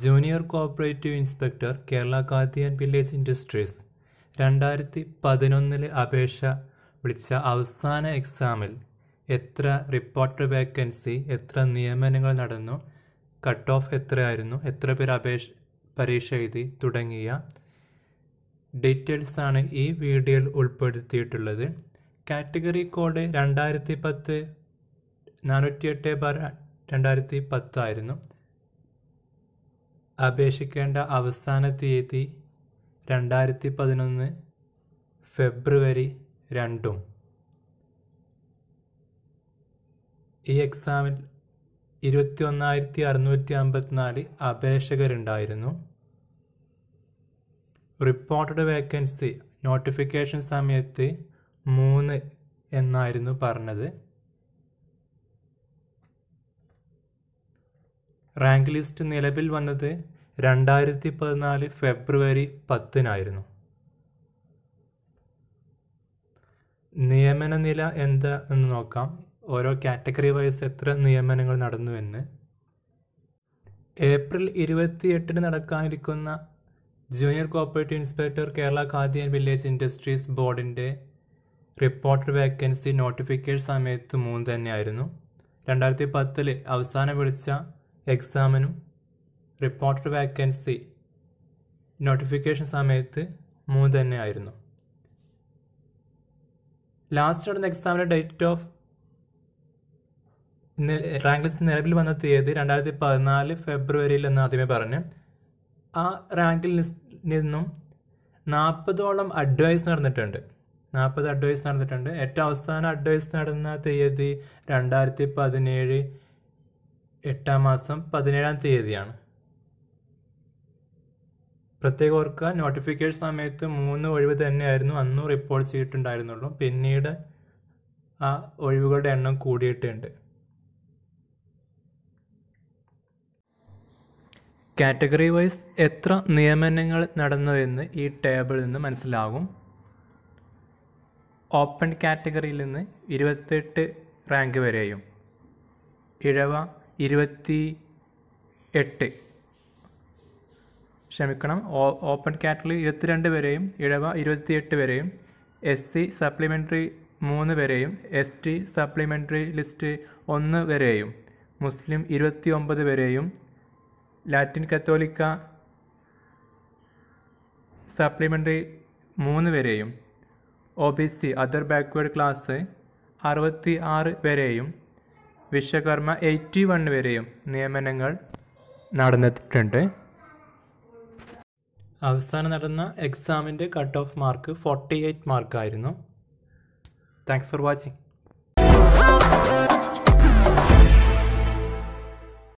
junior cooperative inspector Kerala കാത്തിയാൻ village industries രണ്ടായിരത്തി പതിനൊന്നിലെ അപേക്ഷ വിളിച്ച അവസാന എക്സാമിൽ എത്ര റിപ്പോർട്ട് വേക്കൻസി എത്ര നിയമനങ്ങൾ നടന്നു കട്ട് ഓഫ് എത്രയായിരുന്നു എത്ര പേർ അപേക്ഷ പരീക്ഷ എഴുതി തുടങ്ങിയ ഡീറ്റെയിൽസാണ് ഈ വീഡിയോയിൽ ഉൾപ്പെടുത്തിയിട്ടുള്ളത് കാറ്റഗറി കോഡ് രണ്ടായിരത്തി പത്ത് നാനൂറ്റി എട്ട് ബാർ രണ്ടായിരത്തി പത്തായിരുന്നു അപേക്ഷിക്കേണ്ട അവസാന തീയതി രണ്ടായിരത്തി പതിനൊന്ന് ഫെബ്രുവരി രണ്ടും ഈ എക്സാമിൽ ഇരുപത്തി ഒന്നായിരത്തി അറുന്നൂറ്റി അമ്പത്തിനാല് അപേക്ഷകരുണ്ടായിരുന്നു റിപ്പോർട്ടഡ് വേക്കൻസി നോട്ടിഫിക്കേഷൻ സമയത്ത് മൂന്ന് എന്നായിരുന്നു പറഞ്ഞത് റാങ്ക് ലിസ്റ്റ് നിലവിൽ വന്നത് രണ്ടായിരത്തി പതിനാല് ഫെബ്രുവരി പത്തിനായിരുന്നു നിയമന നില എന്താ എന്ന് നോക്കാം ഓരോ കാറ്റഗറി വൈസ് എത്ര നിയമനങ്ങൾ നടന്നു എന്ന് ഏപ്രിൽ എട്ടിന് നടക്കാനിരിക്കുന്ന junior cooperative inspector Kerala Khadi and village industries ബോർഡിൻ്റെ റിപ്പോർട്ടർ വേക്കൻസി നോട്ടിഫിക്കേഷൻ സമയത്ത് മൂന്ന് തന്നെയായിരുന്നു രണ്ടായിരത്തി പത്തിൽ അവസാനം വിളിച്ച എക്സാമിനും റിപ്പോർട്ടഡ് വാക്കൻസി നോട്ടിഫിക്കേഷൻ സമയത്ത് മൂന്ന് തന്നെ ആയിരുന്നു ലാസ്റ്റ് നടന്ന എക്സാമിൻ്റെ ഡേറ്റ് ഓഫ് റാങ്ക് ലിസ്റ്റ് നിലവിൽ വന്ന തീയതി രണ്ടായിരത്തി പതിനാല് ഫെബ്രുവരിയിൽ എന്ന് ആദ്യമേ പറഞ്ഞ് ആ റാങ്ക് ലിസ്റ്റിൽ നിന്നും നാൽപ്പതോളം അഡ്വൈസ് നടന്നിട്ടുണ്ട് നാൽപ്പത് അഡ്വൈസ് നടന്നിട്ടുണ്ട് ഏറ്റവും അവസാന അഡ്വൈസ് നടന്ന തീയതി രണ്ടായിരത്തി പതിനേഴ് എട്ടാം മാസം പതിനേഴാം തീയതിയാണ് പ്രത്യേകം ഓർക്കുക നോട്ടിഫിക്കേഷൻ സമയത്ത് മൂന്ന് ഒഴിവ് തന്നെയായിരുന്നു അന്നും റിപ്പോർട്ട് ചെയ്തിട്ടുണ്ടായിരുന്നുള്ളൂ പിന്നീട് ആ ഒഴിവുകളുടെ എണ്ണം കൂടിയിട്ടുണ്ട് കാറ്റഗറി വൈസ് എത്ര നിയമനങ്ങൾ നടന്നു എന്ന് ഈ ടേബിളിൽ നിന്ന് മനസ്സിലാകും ഓപ്പൺ കാറ്റഗറിയിൽ നിന്ന് ഇരുപത്തെട്ട് റാങ്ക് വരെയും ഇഴവ ഇരുപത്തി എട്ട് ക്ഷമിക്കണം ഓപ്പൺ കാറ്റഗറിയിൽ ഇരുപത്തിരണ്ട് വരെയും ഇഴവ ഇരുപത്തിയെട്ട് വരെയും എസ് സി സപ്ലിമെൻ്ററി മൂന്ന് വരെയും എസ് ടി സപ്ലിമെൻ്ററി ലിസ്റ്റ് ഒന്ന് വരെയും മുസ്ലിം ഇരുപത്തി ഒമ്പത് വരെയും ലാറ്റിൻ കത്തോലിക്ക സപ്ലിമെൻ്ററി മൂന്ന് വരെയും O B C other backward class അറുപത്തി ആറ് വരെയും വിശ്വകർമ്മ എയ്റ്റി വൺ വരെയും നിയമനങ്ങൾ നടന്നിട്ടുണ്ട് അവസാനം നടന്ന എക്സാമിൻ്റെ cut off mark forty eight മാർക്കായിരുന്നു താങ്ക്സ് ഫോർ വാച്ചിങ്